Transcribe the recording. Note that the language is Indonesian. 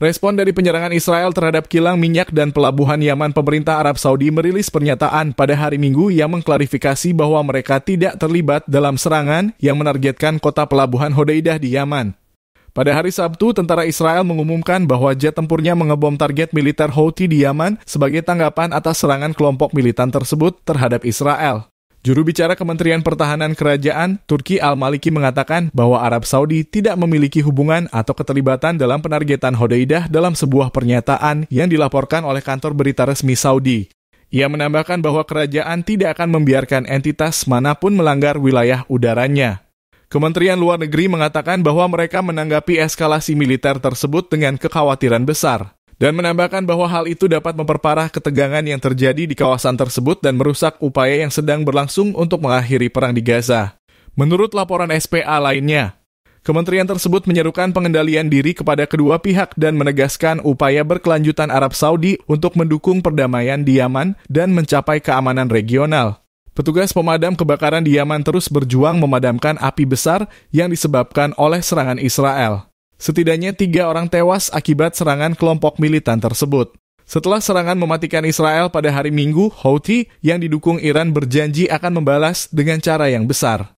Respon dari penyerangan Israel terhadap kilang minyak dan pelabuhan Yaman pemerintah Arab Saudi merilis pernyataan pada hari Minggu yang mengklarifikasi bahwa mereka tidak terlibat dalam serangan yang menargetkan kota pelabuhan Hodeidah di Yaman. Pada hari Sabtu, tentara Israel mengumumkan bahwa jet tempurnya mengebom target militer Houthi di Yaman sebagai tanggapan atas serangan kelompok militan tersebut terhadap Israel. Juru bicara Kementerian Pertahanan Kerajaan Turki Al-Maliki mengatakan bahwa Arab Saudi tidak memiliki hubungan atau keterlibatan dalam penargetan Hodeidah dalam sebuah pernyataan yang dilaporkan oleh kantor berita resmi Saudi. Ia menambahkan bahwa kerajaan tidak akan membiarkan entitas manapun melanggar wilayah udaranya. Kementerian Luar Negeri mengatakan bahwa mereka menanggapi eskalasi militer tersebut dengan kekhawatiran besar dan menambahkan bahwa hal itu dapat memperparah ketegangan yang terjadi di kawasan tersebut dan merusak upaya yang sedang berlangsung untuk mengakhiri perang di Gaza. Menurut laporan SPA lainnya, kementerian tersebut menyerukan pengendalian diri kepada kedua pihak dan menegaskan upaya berkelanjutan Arab Saudi untuk mendukung perdamaian di Yaman dan mencapai keamanan regional. Petugas pemadam kebakaran di Yaman terus berjuang memadamkan api besar yang disebabkan oleh serangan Israel. Setidaknya tiga orang tewas akibat serangan kelompok militan tersebut. Setelah serangan mematikan Israel pada hari Minggu, Houthi yang didukung Iran berjanji akan membalas dengan cara yang besar.